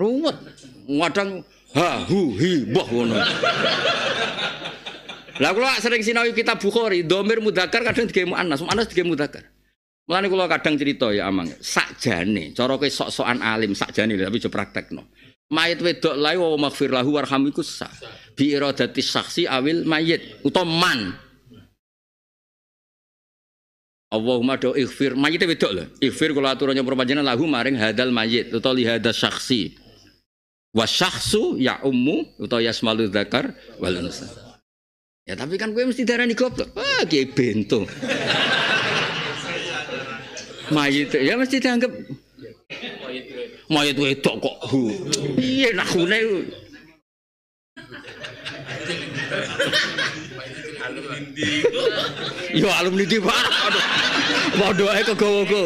ruwet ngadang hi bah ngono lah kula sering sinau kitab Bukhari domir mudakar kadang digawe muannas muannas digawe mudakar Mulane kula kadang cerita ya amang sakjane cara kowe sok-sokan alim sakjane tapi aja praktekno mayit wedok lae wa maghfir lahu warham iku sah bi iradati saksi awil mayit utawa man Allahumma do ikhfir mayit wedok lho Ikhfir kula aturane panjenengan lahu maring hadal mayit utawa li hadas wasyahsu ya ummu atau yasmalu dzakar wal unsa. Ya tapi kan gue mesti darani goblok. Wah, kayak bento. Mayit ya mesti dianggap mayit wedok kok. Piye nakune. Yo alumni di Pak. Waduh Padha ae kegowo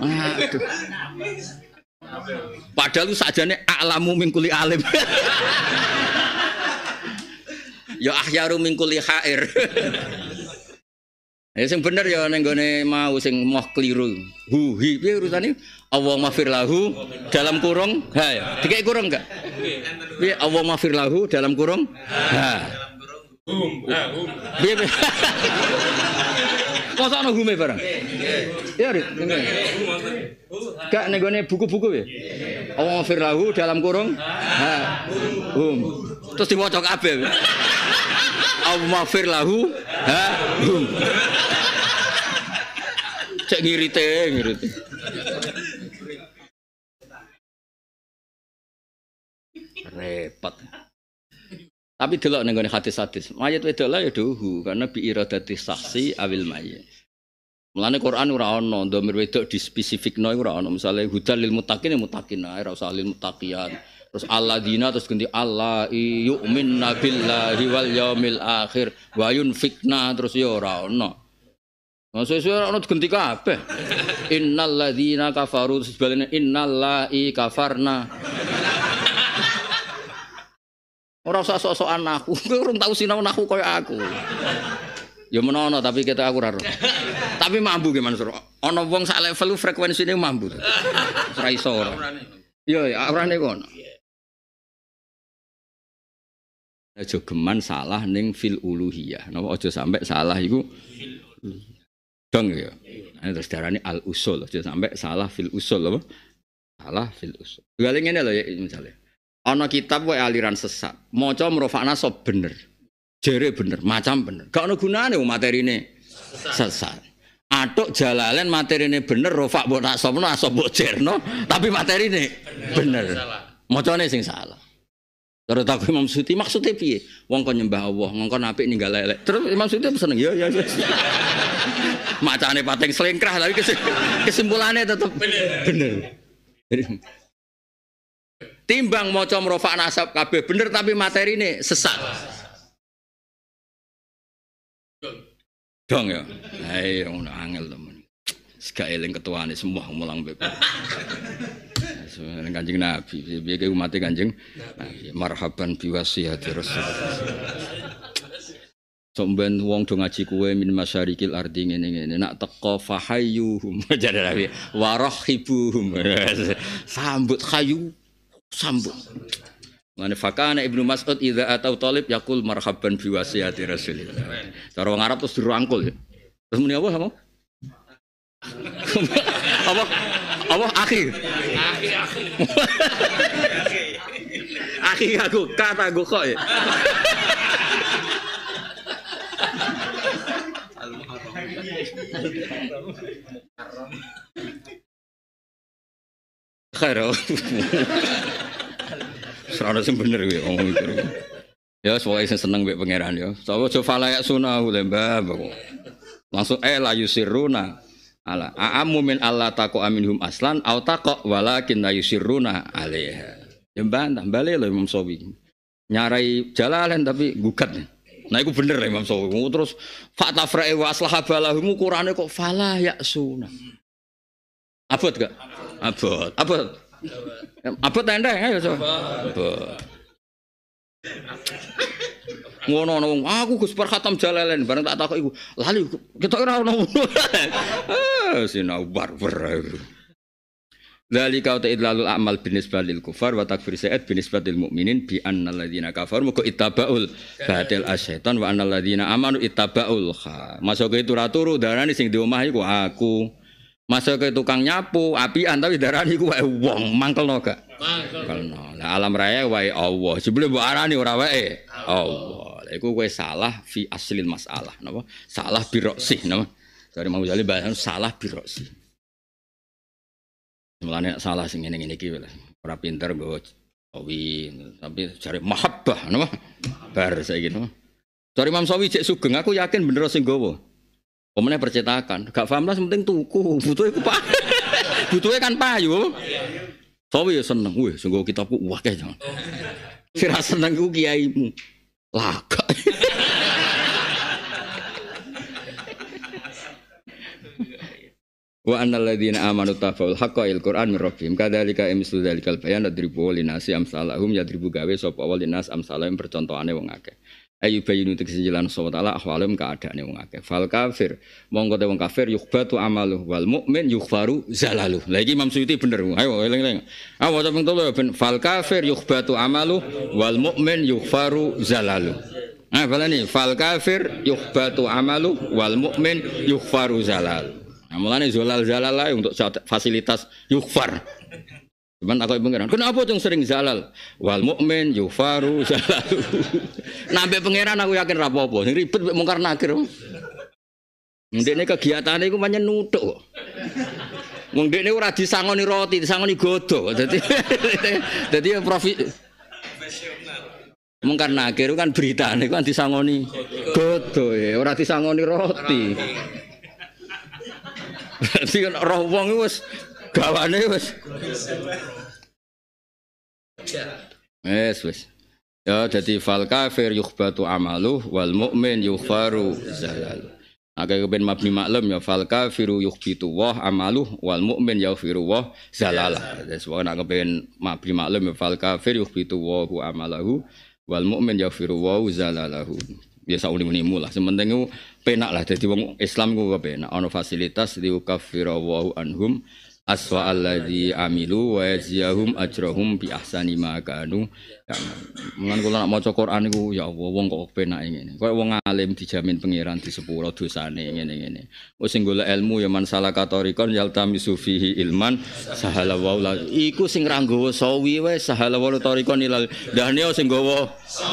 Aduh. Padahal itu sajane alamu mingkuli alim. ya ahyaru mingkuli khair. ya sing bener ya neng gone mau sing moh keliru. Huhi, hi piye urusane? Allah mafir lahu dalam kurung ha ya. Dikek kurung enggak? Piye Allah mafir lahu dalam kurung ha. Dalam kurung hum ha Masa ana hume barang? Iya, iya. Ya, Rit. Iya, Gak nenggone buku-buku ya? Omong firlahu dalam kurung. Ah. Ha. Hum. Terus diwaca kabeh. Allah firlahu. Ha. Hum. Cek ngirite, ngirite. Repot. Tapi delok ning gone hadis-hadis. Mayit wedok lah ya duhu karena bi iradati saksi awil mayit. Mulane Quran ora ana ndomir wedok di spesifikno ora ana. Misale hudal lil mutaqin ya muttaqin ae ora usah lil muttaqiat. Terus dina terus ganti Allah yu'min billahi wal yaumil akhir wa yunfikna terus ya ora ana. Masih suara orang ganti kabeh. Innal ladzina kafaru terus baliknya innal lai kafarna. Ora usah sok-sokan aku. Kowe urung tau sinau aku koyo aku. Ya menono tapi kita aku raro. tapi mambu gimana suruh? Ono wong sak level frekuensinya mambu. Ora iso ora. Yo, iya, iya, aurane kono. Aja geman salah ning fil uluhiyah. Napa aja sampai salah iku dong ya. Ini nah, terus darane al usul aja sampai salah fil usul apa? Salah fil usul. Galing ngene lho ya misalnya. Ana kitab wae aliran sesat. Maca merofakna so bener. Jere bener, macam bener. Gak ana gunane materine sesat. Atuk jalalen materine bener, rofak mbok tak sopno asop mbok jerno, tapi materine bener. Macane sing salah. Terus aku Imam Suti maksudnya piye? Wong kon nyembah Allah, kon apik ninggal lele. Terus Imam Suti seneng ya, ya ya. Macane pating selingkrah tapi kesimpulannya tetap bener. bener. Timbang maca mrofa nasab kabeh bener tapi materi ini sesat. Dong ya. Ayo ngono angel temen. Gak eling ketuane semua mulang bebek. kanjeng Nabi, piye kita umat kanjeng Marhaban biwasiyati Rasul. Somben wong do ngaji kue min masyarikil ardi ngene ngene nak teko fahayyuhum jare Nabi. Warahibuhum. Sambut kayu sambung. Mane fakana Ibnu Mas'ud idza atau Talib yakul marhaban bi wasiyati Rasulillah. Cara wong Arab terus dirangkul ya. Terus muni apa kamu? apa? Apa akhir. Akhir aku. Akhir aku kata aku kok ya. Khairul. Serana sing bener kowe ngomong itu Ya semoga sing seneng mbek pangeran ya. Sapa jo falayak udah Mbak Langsung eh la yusiruna ala a'amu min Allah taqo aminhum aslan au taqo walakin la yusiruna alaiha. Ya mbantah bali lho Imam Sawi. Nyarai jalalan tapi gugat. Nah itu bener ya, Imam Sawi. Terus fakta frae wa aslaha balahumu kurane kok falah ya sunah. Abot gak? Abot. Abot. Abot tendeng ya so. Abot. Ngono ngono aku Gus Perkhatam jalalen bareng tak takok iku. Lali ketok ora ono. Ah, Sinau barbar. Dzalika ta idlalul a'mal binisbah lil kufar wa takfir sa'id binisbah lil mu'minin bi annal ladzina kafar, muga ittabaul batil asyaiton wa annal ladzina amanu ittabaul kha. Masuk itu ra turu darani sing di omah iku aku. Masuk ke tukang nyapu, api tapi udara ku gue wong, mangkelno gak? no. Nah, alam raya wae Allah. Sebelum mbok arani ora wae Allah. Lah iku gue salah fi aslin masalah, napa? Salah biroksi napa? Dari mau jadi bahasan salah malah Mulane salah sing ini ini kira. ora pinter gue Sawi, tapi cari mahabbah, napa? Bar saya gitu. Dari Mam Sawi cek sugeng, aku yakin bener sing gowo. Pemenang percetakan, gak paham lah, penting tuku, butuh ku pak, butuhnya kan payu. Tapi ya seneng, wih, sungguh pun wah kayaknya. Firas seneng seneng kiai kiaimu, laga. Wa anna ladzina amanu tafaul haqqa il Qur'an min rabbihim kadzalika imsu dzalikal bayan nadribu linasi amsalahum yadribu gawe sapa walinas amsalahum percontohane wong akeh ayu bayinu tegese jelan sapa taala ahwalum kaadane wong akeh fal kafir monggo te wong kafir yukbatu amaluh wal mukmin yukhfaru zalaluh lha iki Imam Suyuti bener ayo eling-eling ah waca ping telu ben fal kafir yukbatu amaluh wal mukmin yukhfaru zalaluh ah nih. fal kafir yukbatu amaluh wal mukmin yukhfaru zalaluh nah mulane zalal zalal untuk fasilitas yukfar. Cuman aku pangeran, kenapa tuh sering zalal? Wal mukmin yufaru zalal. nambah pangeran aku yakin rapopo, sing ribet mek mungkar nakir. Ndekne kegiatane iku pancen nutuk kok. Wong ndekne ora disangoni roti, disangoni godo. Dadi dadi ya profi mungkar nakir kan berita nih kan disangoni godo ya, ora disangoni roti. Berarti kan roh wong wis Gawane wis. Wes wes. Ya dadi fal kafir yukhbatu amalu wal mu'min yukhfaru zalalu. Agak nah, ben mabni maklum ya fal kafiru yukhbitu wah amalu wal mu'min yaghfiru wah zalal. Wes wae nak ben mabni maklum ya fal kafir yukhbitu wah amalahu wal mu'min yaghfiru wah zalalahu. Ya sauni menimu lah. Sementing itu penak lah. Jadi wong Islam gue penak. ana fasilitas liukafirawahu anhum aswa alladzi amilu wa yajziyahum ajrahum bi ahsani ma kanu ya, Mulan kula nak maca Quran niku ya Allah wong kok penak ngene. Kok wong alim dijamin pangeran di sepuro dosane ngene-ngene. Wis golek ilmu ya man salaka tariqan yaltami fihi ilman sahala wa iku sing ra nggawa sawi wae sahala wa tariqan ilal dane sing nggawa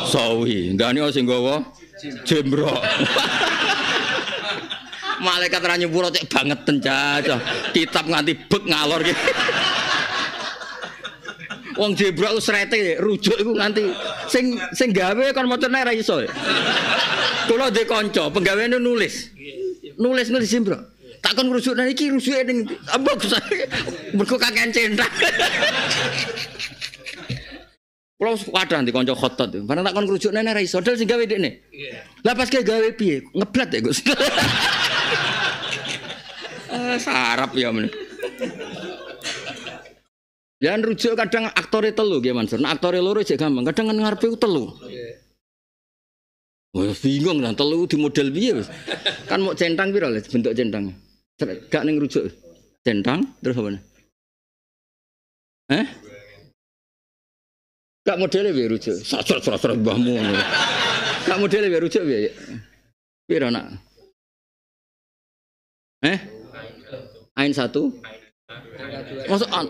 sawi, dane sing nggawa jembrok. malaikat ra nyepuro cek banget tencah. Kitab nganti bek ngalor ki. Wong jebrak wis rujuk iku nganti sing sing gawe kon macane ra iso. Kula dhe kanca, penggaweane nulis. Nulis nulis jebrak. Tak kon rujuk nang iki rujuke ning apa mergo kakean centang. Kulo wadah nanti konco khotot itu. Barang tak kon kerujuk nenek rai sodel sing gawe dekne. Iya. Lah pas gawe piye? Ngeblat ya Gus. Eh, sarap ya men. Dan rujuk kadang itu telu nggih Mansur. Nah aktore loro jek gampang. Kadang kan itu telu. Iya. Wah, bingung lah telu di model piye Kan mau centang piro bentuk centang. Gak ning rujuk. Centang terus apa? nih? Eh? Gak modelnya lebih rujuk. Sasar sasar mbahmu. Gak modelnya lebih rujuk ya, Piro nak? Eh? Ain satu. Masuk an.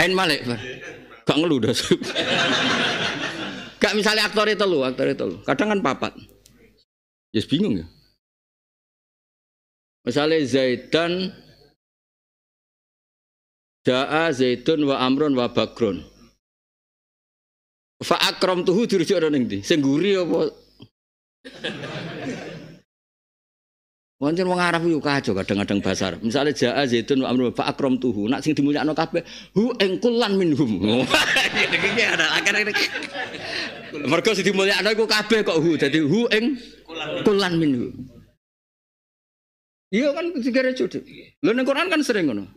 Ain Malik. Gak ngeluh dah. Gak misalnya aktor itu lu, aktor itu lu. Kadang kan papat. Ya yes, bingung ya. Misalnya Zaidan Da'a Zaidun wa Amrun wa Bakrun. Fa akram tuhu dirujuk ana ning ndi? Sing nguri apa? Wancen wong Arab yo kajo kadang-kadang basar. Misale jaa zaitun wa amrun fa akram tuhu. Nak sing dimulyakno kabeh hu engkulan minhum. Iki iki ada akar iki. Mergo sing dimulyakno iku kabeh kok hu. Dadi hu eng kulan minhum. Iya kan dikira judul. Lho ning Quran kan sering ngono.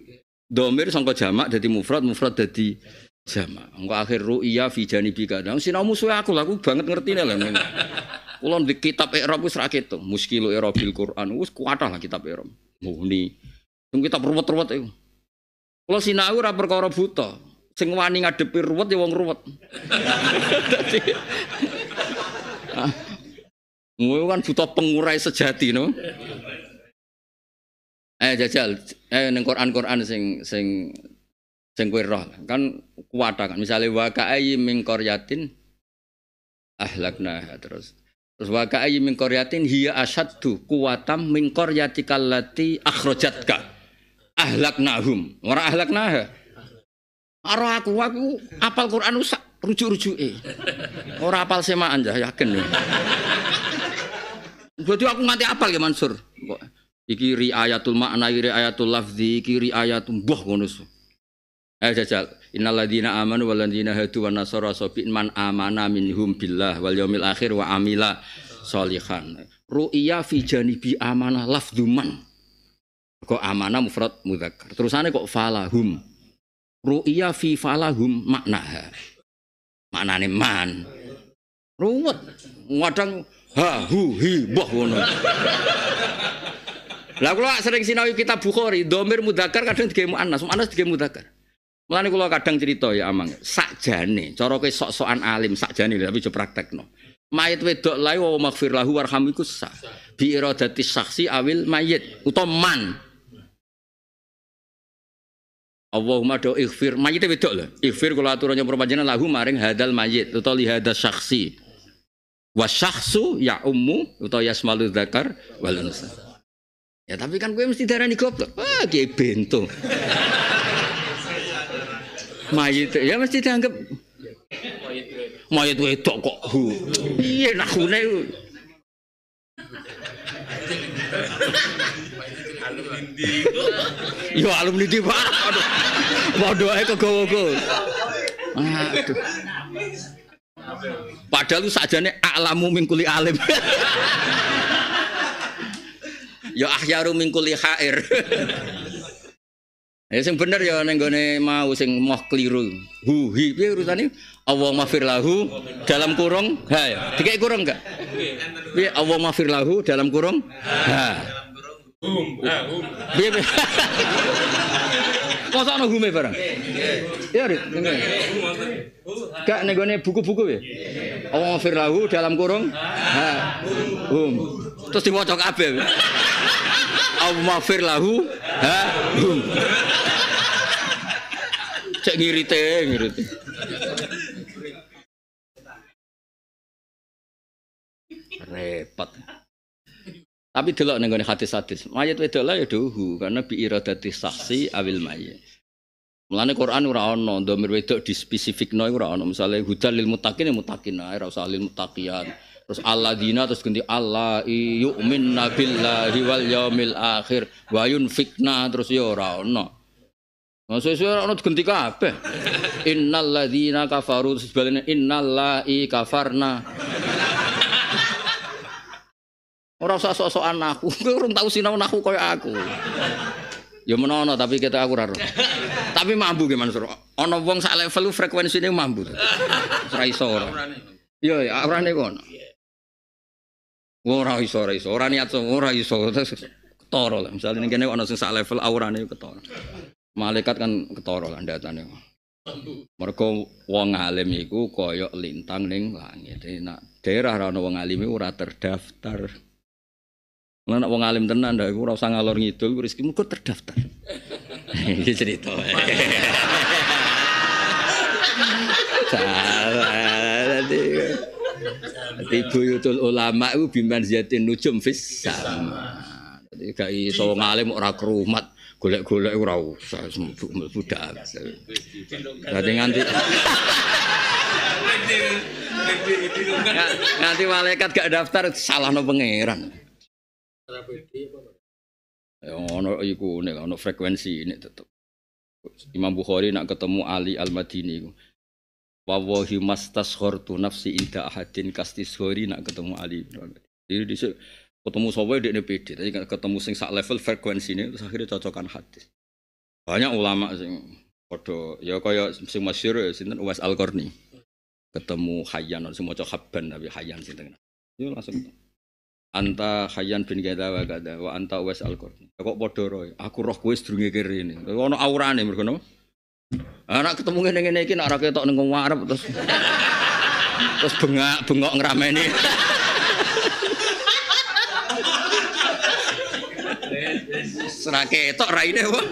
Domir sangka jamak dadi mufrad, mufrad dadi jamak. Engko akhir ru'iya fi janibika. Nah, sinau musuh aku, aku banget ngertine lho. Kalau di kitab Iqrab itu serakit tuh. muskilu Iqrabil Quran wis kuat lah kitab Iqrab. Muhni. Sing kitab ruwet-ruwet itu. Kalau sinau ora perkara buta. Sing wani ngadepi ruwet ya wong ruwet. Dadi kan buta pengurai sejati no. Eh jajal, eh neng Quran-Quran sing sing sing kue roh kan kuat, kan. Misalnya wakai ka'i yatin ahlakna terus Terus wa ka'ayyin min qaryatin hiya asyaddu quwatam min qaryatikal lati akhrajatka. Ahlaknahum. Ora ahlaknah. Ora aku aku apal Quran rusak rujuk-rujuke. Ora apal semaan ya yakin. Jadi aku nganti apal ya Mansur. Iki riayatul makna, iki riayatul lafzi, iki riayatul buh ngono. Ayo jajal. Innaladina amanu waladina hatu wa nasara sabiin man amana minhum billah wal yaumil akhir wa amila sholihan. Ru'iya fi janibi amanah lafduman. Kok amanah mufrad mudzakkar. Terusane kok falahum. Ru'iya fi falahum maknaha. Maknane man. Ruwet. Wadang ha hu hi bah Lah kula sering sinau kitab Bukhari, domir mudhakar kadang digawe muannas, muannas digawe mudhakar. Mulane kula kadang cerita ya amang, sakjane cara kowe sok-sokan alim sakjane tapi aja praktekno. Mayit wedok lae wa maghfir lahu warham iku sah. Bi iradati saksi awil mayit utawa man. Allahumma do ighfir mayit wedok lho. Ighfir kula aturane perpanjenengan lahu maring hadal mayit utawa li hadza saksi. Wa syakhsu ya ummu utawa yasmalu dzakar wal unsa. Ya tapi kan kowe mesti darani goblok. Ah, kayak bentuk mayit ya mesti dianggap mayit wedok kok iya nakune Yo alumni di parah. Aduh. Waduh ae kegowo-go. Aduh. Padahal lu sajane alamu mingkuli alim. yo ahyaru mingkuli khair. Ya sing bener ya ning gone mau sing moh keliru. Hu hi piye urusane? Allah mafir lahu dalam kurung ha ya. Dikek kurung enggak? Piye Allah mafir lahu dalam kurung ha. Hum, hum. Piye piye. Masa ana hume barang? ya, Rit. kak ning gone buku-buku ya? Allah mafir lahu dalam kurung ha. Hum. Terus diwaca kabeh. Allah mafir lahu ha. Hum. Cek ngirite, ngirite. Repot. Tapi delok ning gone hadis-hadis. Mayit wedok lah ya duhu karena bi iradati saksi awil mayit. Mulane Quran ora ana ndomir wedok di spesifikno no ora ana. Misale hudal lil muttaqin ya muttaqin ae ora usah lil muttaqiyat. Terus dina terus ganti Allah yu'minna billahi wal yaumil akhir wa yunfikna terus ya ora ana. Maksud orang ono ganti kape Innal ladzina kafaru sebaliknya innal kafarna. Ora so sok anakku aku, kowe tahu tau sinau kau aku. Ya menono tapi kita aku raro Tapi mambu gimana suruh Ono wong sak level frekuensi mambu. Ora iso ora. Iya, ya aurane kono. Ora iso, ora iso. orang niat ora iso. Terus lah. misalnya ning kene ono sing sak level aurane ketara. Malaikat kan ketara kan datane. Mergo wong alim iku kaya lintang ning langit. Nah, daerah ra ono wong alim iku ora terdaftar. Lah nek wong alim tenan ndak iku ora usah ngalor ngidul, rezekimu kok terdaftar. Iki cerita. Salah. ibu yutul ulama itu biman ziatin nujum fis sama. Jadi gak iso ngalim ora kerumat golek-golek ora usah mlebu-mlebu dak. Dadi nganti Nanti malaikat gak daftar salah no pangeran. Ya ono iku nek ono frekuensi ini tetep. Imam Bukhari nak ketemu Ali Al Madini iku. Wawahi mastashortu nafsi inda ahadin kastishori nak ketemu Ali. Jadi disitu Ketemu sobo ya, di NPD, tapi kan ketemu sing sak level frekuensi ini, terus akhirnya cocokan hadis. Banyak ulama sing podo, ya kaya sing masyur, ya, sinten uas Al korni Ketemu Hayyan, semua cocok Habban, tapi Hayyan sinten. Itu langsung anta Hayyan bin Gada wa Gada wa anta uas al korni ya Kok podo roy aku roh kuis drungi kiri ini. Ono aurane mergo napa? Anak ah, ketemu ngene ngene iki nak ra ketok ning terus terus bengak bengok ngrameni. Serake itu raine wah.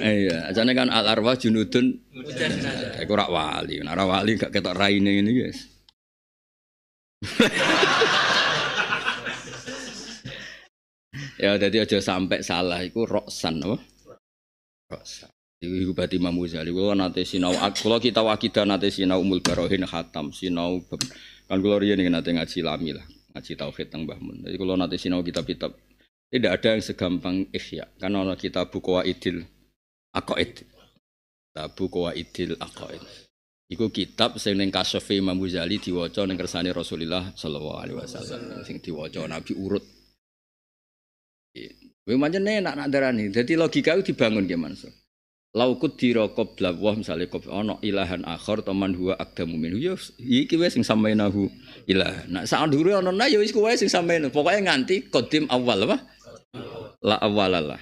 Iya, ajane kan al arwah junudun. Iku rak wali, nek wali gak ketok raine ini guys. ya jadi aja sampai salah iku roksan apa? Roksan. Iku bati Imam Ghazali. nanti nate sinau Kalau kita wakidah nate sinau Umul Barohin Khatam, sinau kan kula riyen nanti ngaji lami lah ngaji tauhid tentang Mbah Mun. Jadi kalau nanti sinau kitab-kitab tidak ada yang segampang ikhya. karena kalau kita buku idil akoid. Kita buku idil akoid. Iku kitab sing ning kasefe Imam Ghazali diwaca ning kersane Rasulullah sallallahu alaihi wasallam sing diwaca Nabi urut. Kowe iya. mancen enak nak darani. Dadi logika itu dibangun gimana? Mansur laukut dira qabla wa misale qabla ana ilahan akhor, teman huwa aqdamu minhu ya iki wis sing samainahu ilah nak sak dhuwure ana na ya wis kuwe sing samainahu pokoke nganti qadim awal apa la awalalah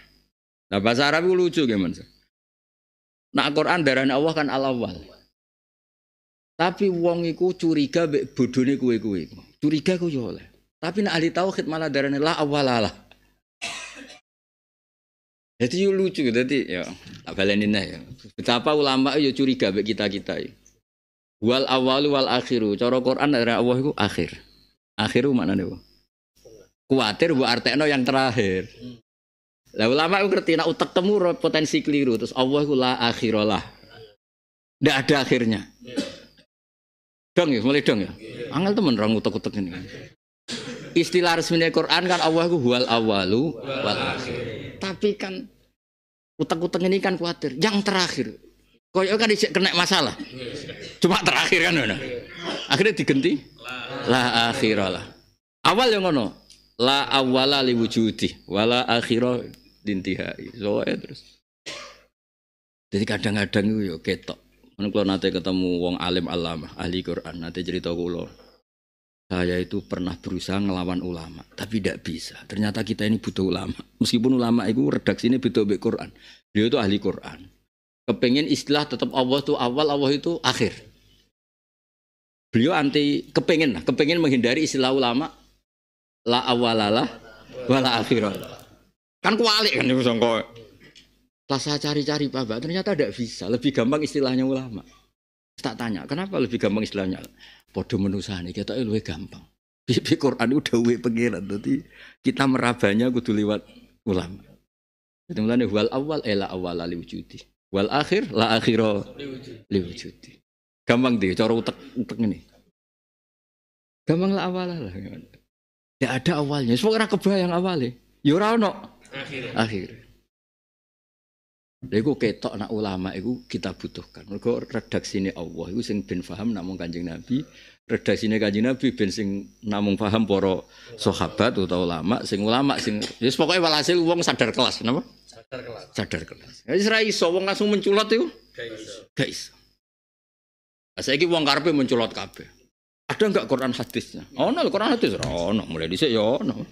nah bahasa Arab lucu gimana sih nak Quran darahnya Allah kan al awal tapi wong iku curiga mbek bodhone kuwe-kuwe curiga ku yo ya oleh tapi nak ahli tauhid malah darahnya la awalalah jadi yuk lucu, jadi ya tak balenin ya. Betapa ulama yuk curiga bagi kita kita. Wal awalu wal akhiru. Coro Quran dari Allah itu akhir. Akhiru mana nih? Kuatir bu artekno yang terakhir. Lah ulama itu ngerti nak utak temu potensi keliru. Terus Allah itu lah akhirolah. Tidak ada akhirnya. Dong ya, mulai dong ya. Angel temen orang utak-utak ini. Istilah resminya Quran kan Allah itu wal awalu wal akhir. Tapi kan utang-utang ini kan khawatir. Yang terakhir, koyo kan kena masalah. Cuma terakhir kan mana? Akhirnya diganti. la lah. Awal yang ngono, la awala li wujudi wala akhirah So, Soalnya terus. Jadi kadang-kadang itu yo ya ketok. kalau nanti ketemu wong alim alama ahli Quran nanti cerita kulo saya itu pernah berusaha ngelawan ulama, tapi tidak bisa. Ternyata kita ini butuh ulama. Meskipun ulama itu redaksi ini butuh baik Quran. Beliau itu ahli Quran. Kepengen istilah tetap Allah itu awal, Allah itu akhir. Beliau anti kepengen kepengen menghindari istilah ulama la awalalah wala akhirat. Kan kualik kan itu sangko. Pas cari-cari Pak Ternyata tidak bisa. Lebih gampang istilahnya ulama tak tanya, kenapa lebih gampang istilahnya? Podo menusani, kita lebih gampang. Bibi Quran udah we pengiran, jadi kita merabanya kudu lewat ulama. Jadi mulanya wal awal ela eh, awal ali wujudi. Wal akhir la akhiro li wujudi. Gampang deh, cara utak utak ini. Gampang lah awal lah. Tidak ya. ada awalnya, semua orang kebayang awalnya. Yurano ya akhir. akhir. Lha iku ketok nak ulama iku kita butuhkan. redaksi ini, Allah iku sing ben faham namun Kanjeng Nabi, redaksi ini Kanjeng Nabi ben sing namun faham poro sahabat utawa ulama, sing ulama sing wis pokoke walhasil wong sadar kelas, napa? Sadar kelas. Sadar kelas. Ya wis ra iso wong langsung menculot iku. Gak iso. Gak iso. uang wong menculot kabeh. Ada enggak Quran hadisnya? Oh, no, Quran hadis oh, ono, mulai dhisik ya ono.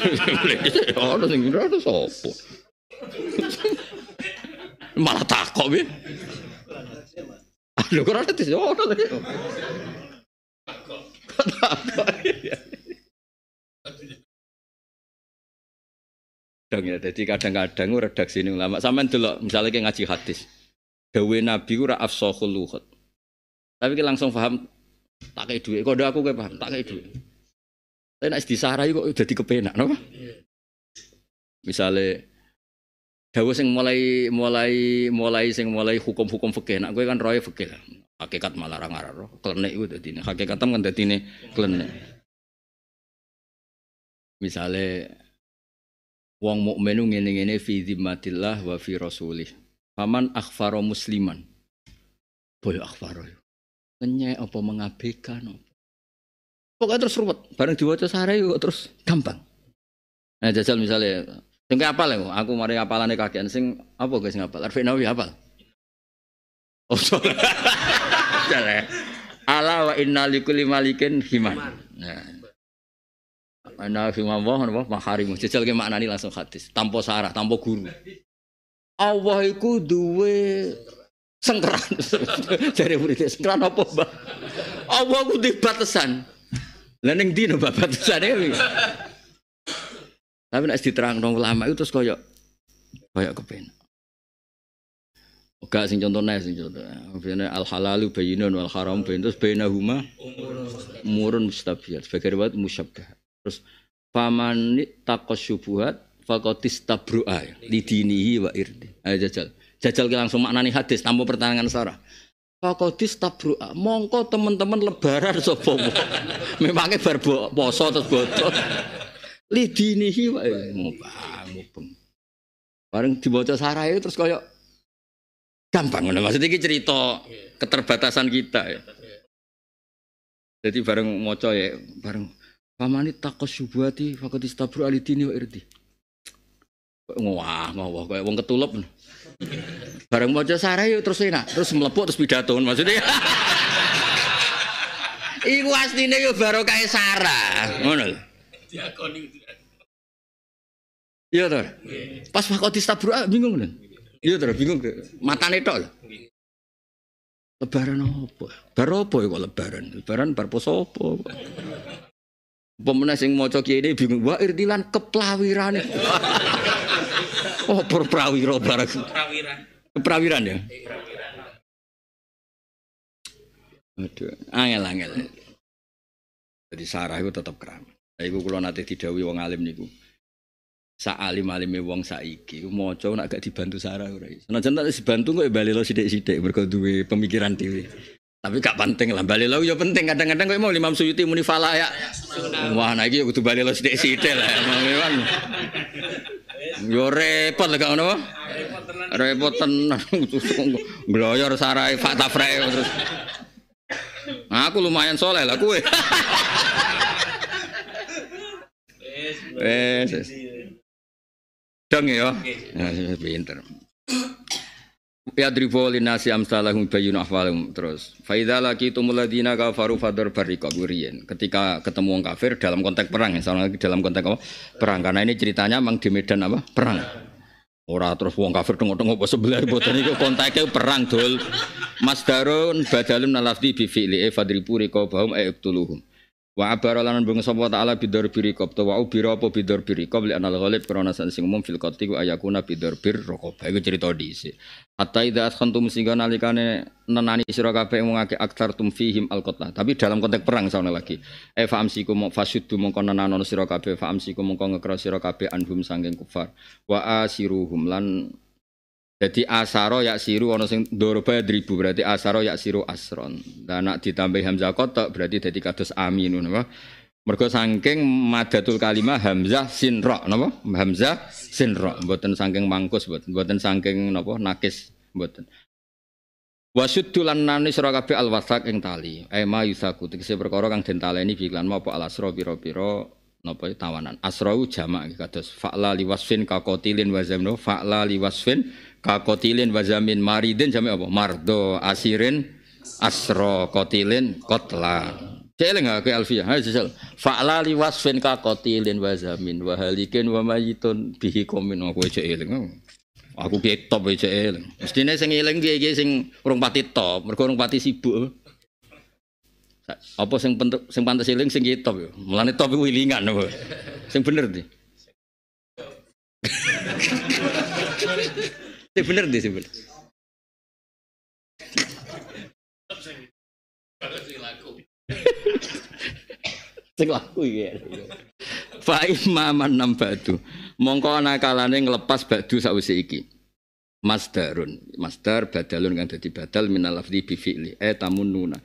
Mulai dhisik ya ono sing ora ono sapa. Malah takok bi. Aduh, kok ora tes ono lagi. Dong ya, jadi kadang-kadang redaksi ini ulama. Sama dulu, misalnya kayak ngaji hadis. Dawe Nabi ora afsohul luhut. Tapi kita langsung paham, tak kayak duit. Kau aku kayak paham, tak kayak duit. Tapi nak disarai kok udah dikepenak, no? Iya. Misalnya, Dawa sing mulai mulai mulai sing mulai hukum-hukum fikih. Nak kowe kan roe fikih. Hakikat malah ra ngararo. Klenik iku ne. Hakikat kan ne klenik. Misale wong mukmin ngene-ngene fi zimmatillah wa fi rasulih. Faman akhfara musliman. Boy yo. Nenyek apa mengabaikan apa. Pokoknya terus ruwet, bareng diwaca sare terus gampang. Nah jajal misalnya Sing apal ya, aku mari apalane kakean sing apa guys apal? Arfi Nawawi apal. Oh, Jale. Ya. Ala wa inna likulli malikin himan. Nah. Ana himan ya. wa wa maharimu. Cecel ge maknani langsung hadis, tanpa sarah, tanpa guru. Allah iku duwe sengkeran. Dari murid sengkeran apa, Mbak? Allah ku batasan. Lah ning ndi no batasan tapi nek diterang dong ulama itu terus koyok koyok kepen. Oke, sing contohnya, sing contohnya. Biasanya al halalu bayinun wal haram bayin terus bayna huma umurun mustabiat. Sebagai riwayat musyabbah. Terus famanit takos subuhat fakotis tabru'a lidinihi wa irdi. Ayo jajal. Jajal ke langsung maknani hadis tanpa pertanyaan sarah. Fakotis tabru'a. Mongko teman-teman lebaran sopo. Memangnya barbo poso terus botol lidinihi wae mubang. Bareng dibaca itu terus koyo gampang ngono. Maksud iki cerita keterbatasan kita ya. Jadi bareng maca ya, bareng pamani takos syubhati faqad istabru alidini wa irdi. ngowah ngowah kayak wong ketulup Bareng sarah sarai terus enak, terus melepuh, terus pidato maksudnya. Iku asline yo barokah sarah, ngono lho. Diakoni Iya toh. Pas mahkoti stabru'a ah, bingung kan? Iya toh, bingung. mata tok lho. Lebaran apa? Bar apa ya kok lebaran? Lebaran bar poso apa? Pemenang sing maca ini bingung, wah irtilan keplawirane. oh, perprawira barang. Keprawiran. Keprawiran ya? Aduh, angel-angel. Jadi sarah itu tetap keram, Nah, itu kalau nanti tidak wong alim niku sa alim alim wong saiki cowok nak gak dibantu Sarah urai iso. Nah, Senajan dibantu kok ya bali lo sidik sidik mergo pemikiran tiwi Tapi gak penting lah balik lo ya penting kadang-kadang kok mau Imam Suyuti muni ya, Wah, nah ya yo kudu bali lo sidik sidik lah memang. Yo ya repot lah kau nopo Repot tenan gloyor sarai fakta frek terus. Aku lumayan soleh lah kue. Wes, wes. Dong ya. ya. Ya pinter. Ya dribo linasi amsalahum bayun ahwalum terus. idza laqitum alladziina kafaru fadar barikab riyen. Ketika ketemu orang kafir dalam konteks perang ya, lagi dalam konteks apa? Perang karena ini ceritanya memang di medan apa? Perang. Ora terus wong kafir tengok-tengok apa sebelah boten iku konteksnya perang dul. Mas badalun nalafdi bi fi'li e fadribu riqabahum ayqtuluhum. E Wa abara lan bung sapa taala bidur birikop to wa ubira apa bidur birikop li anal ghalib krana san sing umum fil qati ku ayakuna bidur bir raqaba iku cerita dhisik. Hatta idza akhantum sehingga nalikane nenani sira kabeh ngake aktar tum fihim al qatla. Tapi dalam konteks perang sauna lagi. E eh, famsiku mo fasuddu mongko nenanono sira kabeh famsiku mongko ngekro sira kabeh anhum sangking kufar. Wa asiruhum lan jadi asaro ya siru ono sing dorba dribu berarti asaro ya siru asron. Dan nak ditambah hamzah kotok berarti jadi kados aminun apa? Mergo saking madatul kalimah hamzah sinro Nama Hamzah sinro Buatan saking mangkus Buatan buatan saking nopo nakis Buatan wasudulan nani sira al wasak ing tali. Ema eh, yusaku tegese perkara kang ini bilan mau apa alasro biro biro Nopo e tawanan asrau jamak kados fakla liwasfin kakotilin wazamno fakla fa'la liwasfin kakotilin wazamin maridin jamak apa mardo asirin asro kotilin kotla Celeng gak ke Alfia? Hai Cecil. Fa'la li wasfin ka qatilin wa zamin wa halikin wa mayitun bihi komin aku cek eling. Oh. Aku ki top e cek eling. Mestine sing eling ki sing urung pati top, mergo urung pati sibuk. Oh. Apa sing sing pantes eling sing ki top yo. Mulane top iku wilingan. Oh. Sing bener iki. Sih bener deh sih bener. Sing laku iki. Ya. Fa imaman nam badu. Mongko nakalane nglepas badu sausi iki. Masdarun, masdar badalun kan dadi badal minal lafzi bi fi'li e eh, tamununa.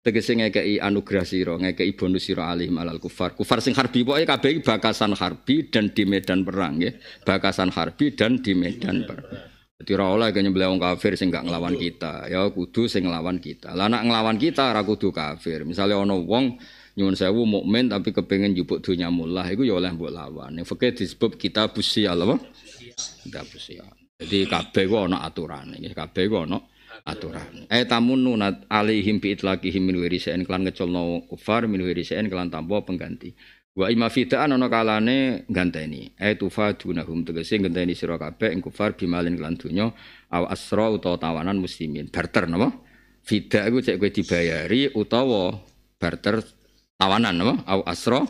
Tegese ngekei anugerah sira, ngekei bonus sira alih malal kufar. Kufar sing harbi pokoke kabeh bakasan harbi dan di medan perang nggih. Ya. Bakasan harbi dan di medan perang. Jadi ora oleh beliau wong kafir sing gak nglawan kita, ya kudu sing nglawan kita. Lah nek nglawan kita ora kudu kafir. Misalnya ana wong nyuwun sewu mukmin tapi kepengen jupuk dunia mullah iku ya oleh mbok lawan. Ning fikih disebut kita busial apa? Kita busial. Jadi kabeh ku ana aturane, kabeh ku ana aturan. Eh tamunnu alaihim bi itlaqihim min wirisen klan ngecolno kufar min wirisen klan tambo pengganti. Wa ima fida'an ana kalane ganteni. E tufadunahum tegese ganteni sira kabeh ing kufar bimalin kelan donya aw asra utawa tawanan muslimin. Barter napa? Fida iku cek kowe dibayari utawa barter tawanan napa? Aw asra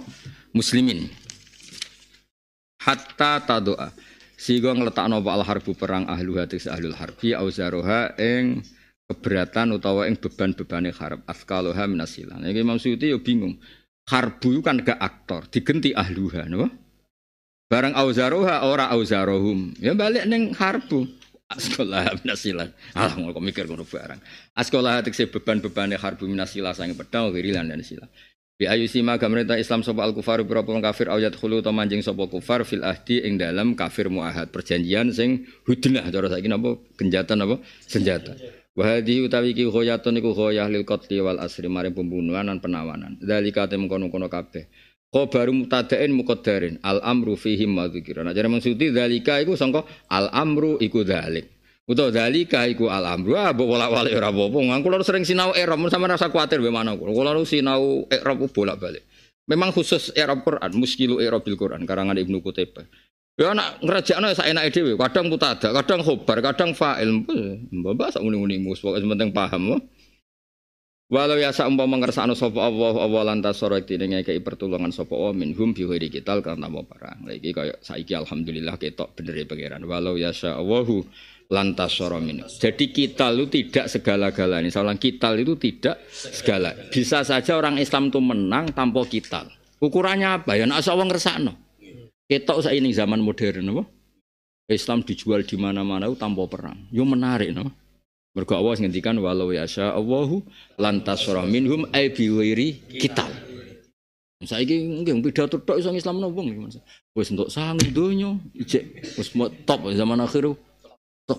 muslimin. Hatta tadu'a. Sigo ngletakno al harbu perang ahlu hatis ahlul harbi auzaroha eng keberatan utawa eng beban-bebane harap askaloha minasilan. Iki Imam Suyuti yo bingung harbu kan gak aktor, digenti ahluha, no? Barang auzaroha ora auzarohum, ya balik neng harbu. Askolah minasilah, alah mau mikir ngono barang. Askolah tekse beban bebannya harbu minasilah sange pedang wirilan dan silah. Bi ayu sima gamrenta Islam sapa al kufar berapa wong kafir ayat khulu to manjing sapa kufar fil ahdi ing dalam kafir muahad perjanjian sing hudnah cara saiki napa genjatan apa senjata. Wa utawi ki khoyatun iku khoyah lil qatli wal asri mare pembunuhan lan penawanan. Dzalika tem kono-kono kabeh. baru mutada'in muqaddarin al amru fihim ma dzikira. Nah jare maksudi dalika iku sangka al amru iku dalik Utawa dalika iku al amru ah mbok wolak-walik ora apa-apa. Kula sering sinau i'rab sama rasa kuatir be mana kula. Kula sinau i'rab bolak-balik. Memang khusus i'rab Quran, muskilu i'rabil Quran karangan Ibnu Kutaibah. Ya nak ngerjakno saya enak dhewe, kadang ada kadang khobar, kadang fa'il. mbak sak muni-muni mus pokoke penting paham. Walau ya sak umpama ngersakno sapa Allah awalan itu dengan ngekeki pertolongan sapa wa minhum bi ghairi karena mau perang. Lagi kayak saiki alhamdulillah ketok benere ya, pangeran. Walau ya sya Allahu lantas soromin. Jadi kita lu tidak segala-galanya. Seorang kita itu tidak segala. Bisa saja orang Islam tu menang tanpa kita. Ukurannya apa ya? Nak asal orang no Ketok saya ini zaman modern apa? Islam dijual di mana-mana tanpa perang. Yo menarik no. Mergo Allah ngendikan walau yasha Allahu lantas minhum ay kita. kitab. Nah, saiki enggak pidato tok iso Islam no wong. untuk sang dunia, ijek mau top zaman akhiru. top.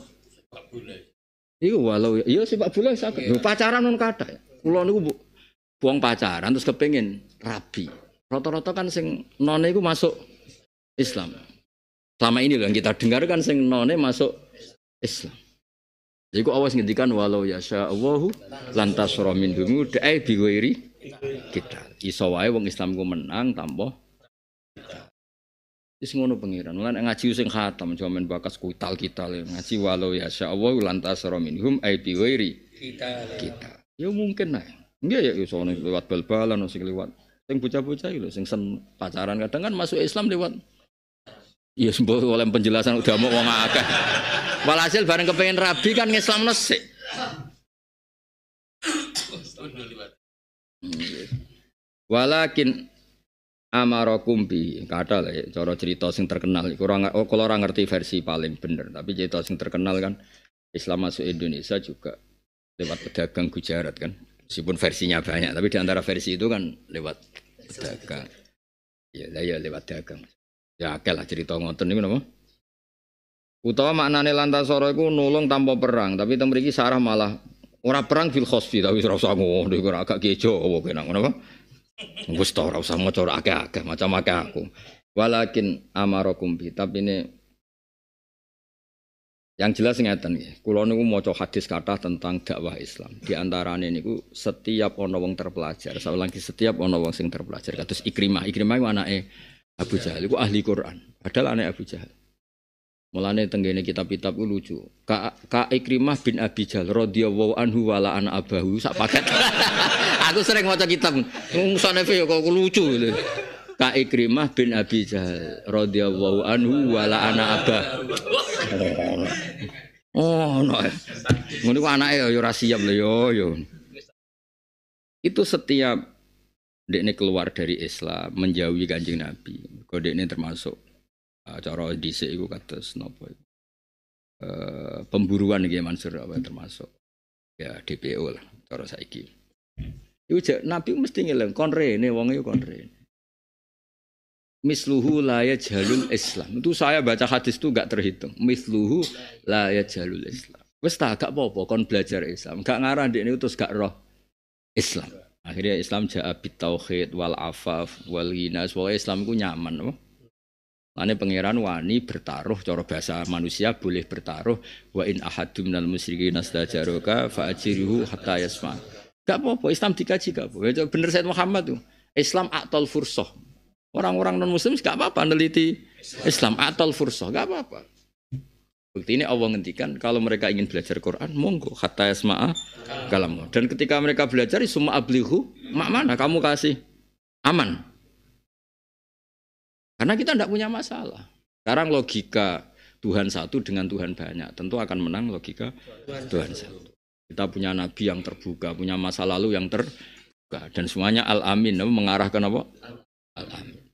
Iya walau iya sepak bola sakit. Iya. pacaran non kathah. nih bu buang pacaran terus kepengen rapi. Rata-rata kan sing none itu masuk Islam. Selama ini yang kita dengarkan sing none masuk Islam. Jadi kok awas ngendikan walau ya Allahu lantas romin dumu dae biwiri kita. Iso wae wong Islam ku menang tambah. Wis ngono pengiran. Mulane ngaji sing khatam jaman bakas kuital kita ya. ngaji walau ya Allahu lantas romin hum ai biwiri kita. Kita. Ya mungkin lah. Enggak ya iso ya, lewat bal-balan sing lewat. Sing bocah-bocah lho sing sen pacaran kadang kan masuk Islam lewat Ya sembuh oleh penjelasan udah mau wong akeh. Walhasil bareng kepengen rabi kan ngislam nesik. Walakin amarakum bi kata lah ya, cara cerita sing terkenal kurang oh kalau orang ngerti versi paling bener tapi cerita sing terkenal kan Islam masuk Indonesia juga lewat pedagang Gujarat kan meskipun versinya banyak tapi di antara versi itu kan lewat pedagang ya, ya lewat dagang Ya akeh lah cerita ngoten niku napa? Utawa maknane lantasara iku nulung tanpa perang, tapi teng sarah malah ora perang fil khosfi tapi ora usah ngono iku agak kejo oke, kena ngono apa? Wis ta ora usah maca akeh-akeh macam akeh aku. Walakin amarakum bi tapi ini yang jelas ngeten nggih, kula niku maca hadis kata tentang dakwah Islam. Di ini niku setiap ana wong terpelajar, saya lagi setiap ana wong sing terpelajar Katus Ikrimah. Ikrimah iku eh? Abu iya. Jahal itu ahli Quran. Padahal aneh Abu Jahal. Mulane tenggene kitab-kitab ku lucu. Ka, Ka Ikrimah bin Abi Jahal radhiyallahu anhu wala an abahu sak paket. Aku sering maca kitab. Musonef yo kok lucu. Ka Ikrimah bin Abi Jahal radhiyallahu anhu wala an abah. Oh, no. Ngono ku anake yo ya, ya ora siap lho yo yo. Itu setiap dek ini keluar dari Islam menjauhi kanjeng Nabi kode ini termasuk uh, cara dice itu kata napa uh, pemburuan gitu Mansur apa termasuk ya DPO lah cara saiki Iku Nabi mesti ngeleng konre ini wong itu konre misluhu laya jalul Islam. Itu saya baca hadis itu gak terhitung. Misluhu laya jalul Islam. Wes tak gak apa-apa kon belajar Islam. Gak ngarah ndekne terus gak roh Islam. Akhirnya Islam ja'a tauhid wal afaf wal ginas. Pokoknya Islam itu nyaman. Oh. Lani pangeran wani bertaruh cara bahasa manusia boleh bertaruh wa in ahadu minal musyriki nastajaruka fa hatta yasma. Gak apa-apa Islam dikaji gak apa. Bener Said Muhammad tuh. Islam atol fursoh. Orang-orang non muslim gak apa-apa neliti Islam atol fursoh, gak apa-apa. Bukti ini Allah ngendikan kalau mereka ingin belajar Quran, monggo kata yasma'a kalamu. Dan ketika mereka belajar, semua ablihu mak mana kamu kasih aman. Karena kita tidak punya masalah. Sekarang logika Tuhan satu dengan Tuhan banyak, tentu akan menang logika Tuhan, Tuhan satu. Kita punya nabi yang terbuka, punya masa lalu yang terbuka, dan semuanya al-amin, mengarahkan apa? Al-amin.